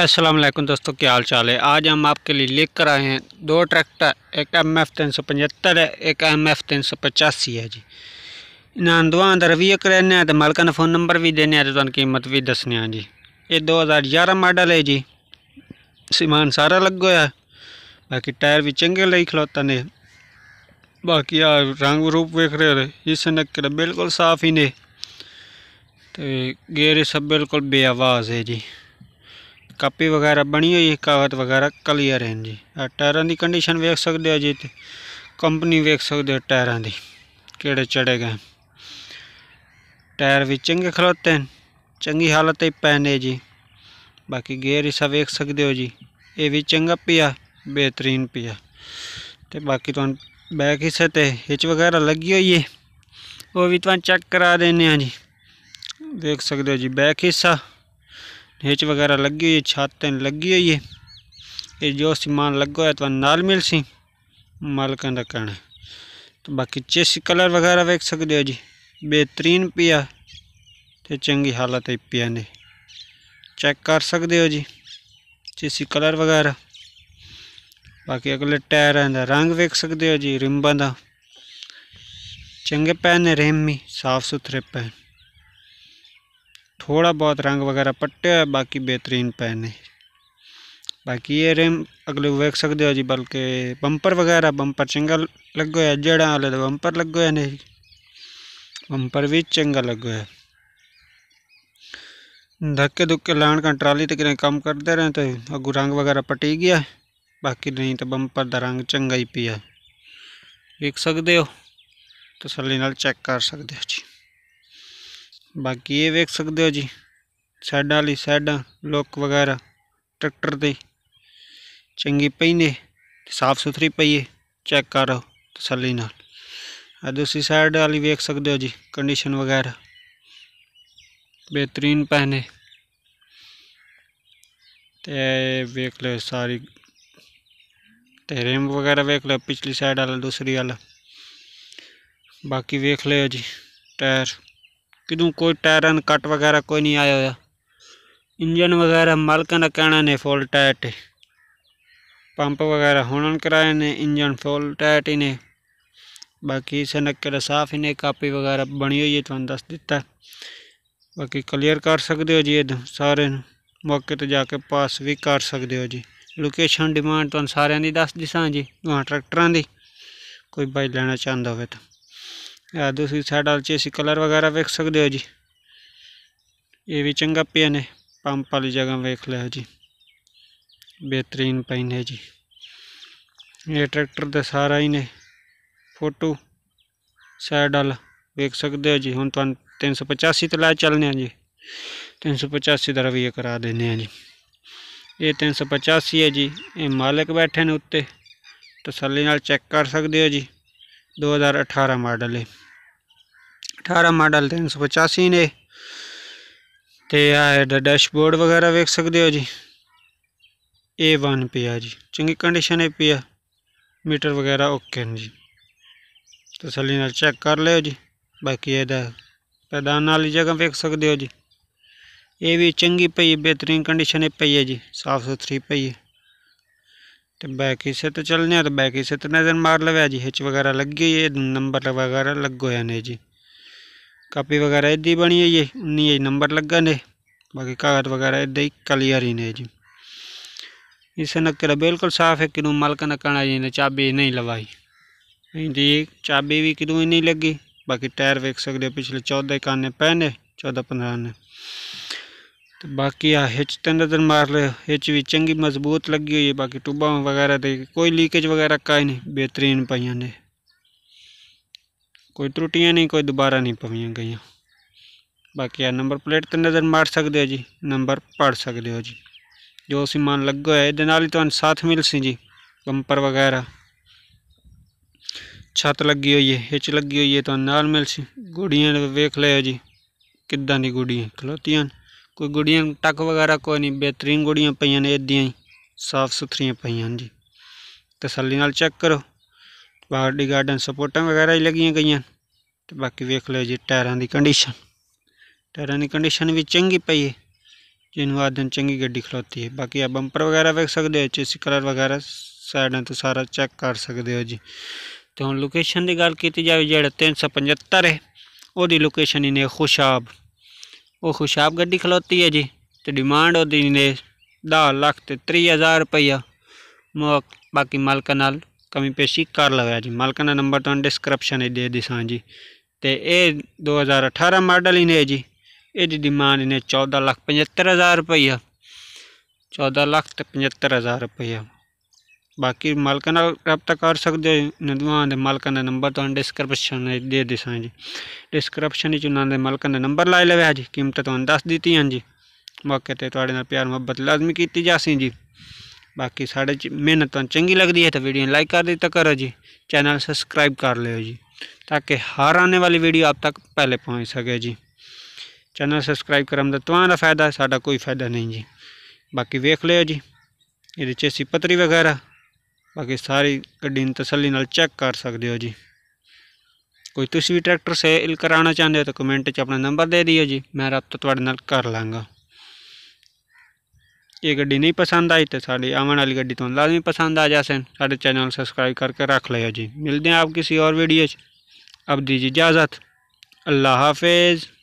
अस्सलाम वालेकुम दोस्तों क्या हाल चाल है आज हम आपके लिए लेकर आए हैं दो ट्रैक्टर एक एम एफ तीन सौ पचहत्तर है एक एम एफ तीन सौ पचासी है जी इन्हें दोआं अंदर रवैया एक रहने तो मालिका ने फ़ोन नंबर भी देने तो तुम कीमत भी दसने जी ये दो हज़ार ग्यारह मॉडल है जी समान सारा लग गया बाकी टायर भी चंगे लई खलोता ने बाकी आ रंग रूप वेख रहे हो इस नक्कर बिल्कुल साफ ही ने तो गेयर सब बिल्कुल बेआवाज़ है जी ਕਾਪੀ ਵਗੈਰਾ ਬਣੀ ਹੋਈ ਕਾਗਜ਼ ਵਗੈਰਾ ਕਲੀਅਰ ਹੈ ਜੀ ਆ ਟਾਇਰਾਂ ਦੀ ਕੰਡੀਸ਼ਨ ਵੇਖ ਸਕਦੇ ਹੋ ਜੀ ਤੇ ਕੰਪਨੀ ਵੇਖ ਸਕਦੇ ਹੋ ਟਾਇਰਾਂ ਦੀ ਕਿਹੜੇ ਚੜੇ ਗਏ ਟਾਇਰ ਵੀ ਚੰਗੇ ਖਲੋਤੇ ਹਨ ਚੰਗੀ ਹਾਲਤ ਹੀ ਨੇ ਜੀ ਬਾਕੀ ਗੇਅਰ ਇਸਾ ਵੇਖ ਸਕਦੇ ਹੋ ਜੀ ਇਹ ਵੀ ਚੰਗਾ ਪਿਆ ਬਿਹਤਰੀਨ ਪਿਆ ਤੇ ਬਾਕੀ ਤੁਹਾਨੂੰ ਬੈਕ ਹਿੱਸੇ ਤੇ ਹਿੱਚ ਵਗੈਰਾ ਲੱਗੀ ਹੋਈ ਏ ਉਹ ਵੀ ਤੁਹਾਨੂੰ ਚੈੱਕ ਕਰਾ ਦੇਣੇ ਆ ਜੀ ਦੇਖ ਸਕਦੇ ਹੋ ਜੀ ਬੈਕ ਹਿੱਸਾ हेच वगैरह लगी हुई है छातें लगी हुई है ये जो समान लगो है तो नाल मिल सी मालक का कहना तो बाकी चेसी कलर वगैरह वेख सकते हो जी बेहतरीन पिया तो चंकी हालत है पिया ने चेक कर सकते हो जी चेसी कलर वगैरह बाकी अगले टायर का रंग वेख सकते हो जी रिमबा का चंगे पैन ने रिम ही साफ सुथरे पैन थोड़ा बहुत रंग वगैरह पट्टे है बाकी बेहतरीन पेन है बाकी ये रिम अगले वेख सकते हो जी बल्कि बंपर वगैरह बंपर चंगा लगो है जड़ा वाले तो बंपर लगो है नहीं बंपर भी चंगा लग गया धक्के धुक्के लाने का ट्राली तक कम करते रहे तो अगू रंग वगैरह पटी गया बाकी नहीं तो बंपर का रंग चंगा ही पिया देख सकते हो तसली तो चेक कर सकते हो जी बाकी ये वेख सकते हो जी साइड वाली साइडा लुक वगैरह ट्रैक्टर से चंकी पे साफ सुथरी पही है चैक करो तसली ना दूसरी साइड वाली वेख सकते हो जी कंडीशन वगैरह बेहतरीन पहने ते वेख लो सारी ते रिम वगैरह वेख लो पिछली साइड वाला दूसरी वाला बाकी वेख लो जी टायर ਕਿਦੋਂ ਕੋਈ ਟਾਇਰਨ ਕੱਟ ਵਗੈਰਾ ਕੋਈ ਨਹੀਂ ਆਇਆ ਹੋਇਆ ਇੰਜਨ ਵਗੈਰਾ ਮਾਲਕਾਂ ਦਾ ਕਹਿਣਾ ਨੇ ਫੁੱਲ ਟਾਇਟ ਪੰਪ ਵਗੈਰਾ ਹੁਣਨ ਕਰਾਏ ਨੇ ਇੰਜਨ ਫੁੱਲ ਟਾਇਟ ਹੀ ਨੇ ਬਾਕੀ ਸਨੱਕੇ ਦਾ ਸਾਫ ਹੀ ਨੇ ਕਾਪੀ ਵਗੈਰਾ ਬਣੀ ਹੋਈ ਹੈ ਤੁਹਾਨੂੰ ਦੱਸ ਦਿੱਤਾ ਬਾਕੀ ਕਲੀਅਰ ਕਰ ਸਕਦੇ ਹੋ ਜੀ ਇਹ ਸਾਰੇ ਮੌਕੇ ਤੇ ਜਾ ਕੇ ਪਾਸ ਵੀ ਕਰ ਸਕਦੇ ਹੋ ਜੀ ਲੋਕੇਸ਼ਨ ਡਿਮਾਂਡ ਤੁਹਾਨੂੰ ਸਾਰਿਆਂ ਦੀ ਦੱਸ ਦਿਸਾਂ ਜੀ ਤੁਹਾਨੂੰ ਟਰੈਕਟਰਾਂ ਦੀ ਕੋਈ ਬਾਈ ਲੈਣਾ ਚਾਹੁੰਦਾ ਹੋਵੇ ਤਾਂ ਆ ਦੂਸਰੀ ਸਾਈਡ ਵਾਲ 'ਚ ਅਸੀਂ ਕਲਰ ਵਗੈਰਾ ਵੇਖ ਸਕਦੇ ਹੋ ਜੀ ਇਹ ਵੀ ਚੰਗਾ ਪਿਆ ਨੇ ਪੰਪ ਵਾਲੀ ਜਗ੍ਹਾ ਵੇਖ ਲਿਆ ਜੀ ਬਿਹਤਰੀਨ ਪੈਨ ਹੈ ਜੀ ਇਹ ਟਰੈਕਟਰ ਦਾ ਸਾਰਾ ਹੀ ਨੇ ਫੋਟੋ ਸਾਈਡ ਵਾਲ ਵੇਖ ਸਕਦੇ ਹੋ ਜੀ ਹੁਣ ਤੁਹਾਨੂੰ 385 ਤੇ ਲੈ ਚੱਲਨੇ ਆ ਜੀ 385 ਦਾ ਰਵਈਆ ਕਰਾ ਦਿੰਨੇ ਆ ਜੀ ਇਹ 385 ਹੈ ਜੀ ਇਹ ਮਾਲਕ ਬੈਠੇ ਨੇ ਉੱਤੇ ਤਸੱਲੀ ਨਾਲ ਚੈੱਕ ਕਰ ਸਕਦੇ ਹੋ ਜੀ 2018 मॉडल है अठारह मॉडल तीन सौ पचासी ने तो यह डैशबोर्ड वगैरह वेख सकते हो जी ए वन पी आ जी चंकी कंडीशन है पी आ मीटर वगैरह ओके हैं जी तसली तो चेक कर लियो जी बाकी पैदान वाली जगह वेख सकते हो जी ये भी चंकी पई बेहतरीन कंडीशन पई है जी साफ सुथरी पही है तो बैक हिस्से तो चलने तो बैक हिस्से तो नज़र मार लवे जी हिच वगैरह लगी गई है नंबर वगैरह लग ने जी कापी वगैरह इदी बनी है ये उन्नी ये नंबर लगन ने बाकी कागज वगैरह इदा ही क्लियर ही ने जी इसे नक्कर बिल्कुल साफ है किनू मलक ने कहना जी ने चाबी नहीं लवाई जी चाबी भी किनू ही नहीं लगी बाकी टायर वेख सकते पिछले चौदह काने पैने चौदह पंद्रह ने तो बाकी आ हिच तो नज़र मार लो हिच भी चंकी मजबूत लगी हुई है बाकी ਟੂਬਾਂ वगैरह दे कोई लीकेज वगैरह का ही नहीं बेहतरीन पाइया ने कोई त्रुटियां नहीं कोई दोबारा नहीं पवी गई बाकी आ नंबर प्लेट तो नज़र मार सकते हो जी नंबर पढ़ सकते हो जी जो समान लगो है ये ही तो साथ मिल सी जी बंपर वगैरह छत लगी हुई है हिच लगी हुई है तो नाल मिल सी गुड़िया वेख लो जी कि गुड़िया खलोतियाँ कोई गुड़िया टक वगैरह कोई नहीं बेहतरीन गुड़िया पाइया ने ही साफ सुथरिया पाइया जी तसली चेक करो बाहर गार्डन सपोर्टा वगैरह ही लगिया गई तो बाकी वेख लो जी टायरों की कंडीशन टायरों की कंडीशन भी चंकी पई है जिन दिन चंकी गड्डी खलोती है बाकी आप बंपर वगैरह वेख सकते हो चेसी कलर वगैरह साइडों तो सारा चैक कर सकते हो जी तो हम लोकेशन की गल की जाए जो तीन सौ पचहत्तर है वो लोकेशन इन्हें खुशाब वो खुशाब गड्डी खलोती है जी तो डिमांड होती ने दह लख तो त्री हज़ार रुपया बाकी मालक नाल कमी पेशी कर लगाया जी मालक का नंबर तुम तो डिस्क्रिप्शन दे दिसा जी तो ये दो हज़ार अठारह मॉडल ही ने जी ये डिमांड इन्हें चौदह लख पचहत्तर हज़ार रुपया चौदह लख तो पचहत्तर हज़ार रुपया बाकी मालिका ਨਾਲ رابطہ ਕਰ ਸਕਦੇ ਨਦਵਾਂ ਦੇ ਮਾਲਕਾਂ ਦਾ ਨੰਬਰ ਤੁਹਾਨੂੰ ਡਿਸਕ੍ਰਿਪਸ਼ਨ ਵਿੱਚ ਦੇ ਦਿਸਾਂ ਜੀ ਡਿਸਕ੍ਰਿਪਸ਼ਨ ਵਿੱਚ ਉਹਨਾਂ ਦੇ ਮਾਲਕਾਂ ਦਾ ਨੰਬਰ ਲੈ ਲਵੇ ਹਾਂ ਜੀ ਕੀਮਤ ਤੁਹਾਨੂੰ ਦੱਸ ਦਿੱਤੀ ਹਾਂ ਜੀ ਮੌਕੇ ਤੇ ਤੁਹਾਡੇ ਨਾਲ ਪਿਆਰ ਮੁਹੱਬਤ ਲਾਜ਼ਮੀ ਕੀਤੀ ਜਾਸੀ ਜੀ ਬਾਕੀ ਸਾਡੇ ਮਿਹਨਤ ਤੁਹਾਨੂੰ ਚੰਗੀ ਲੱਗਦੀ ਹੈ ਤਾਂ ਵੀਡੀਓ ਨੂੰ ਲਾਈਕ ਕਰ ਦਿੱਤਾ ਕਰੋ ਜੀ ਚੈਨਲ ਸਬਸਕ੍ਰਾਈਬ ਕਰ ਲਿਓ ਜੀ ताकि हर आने वाली वीडियो आप तक पहले पहुंच सके जी चैनल सब्सक्राइब करम तो तुम्हारा फायदा साढ़ा कोई फायदा नहीं जी बाकी वेख लियो जी ये चेसी पतरी वगैरह बाकी सारी गड्डी तसली चेक कर सकते हो जी कोई तुम भी ट्रैक्टर सेल कराना चाहते हो तो कमेंट अपना नंबर दे दिए जी मैं रबे तो कर लाँगा ये गड्डी नहीं पसंद आई तो साड़ी आवन वाली गड्डी तो लाजमी पसंद आ जा सन साढ़े चैनल सब्सक्राइब करके रख लियो जी मिलते हैं आप किसी और वीडियो आप दीजिए इजाजत अल्लाह हाफिज़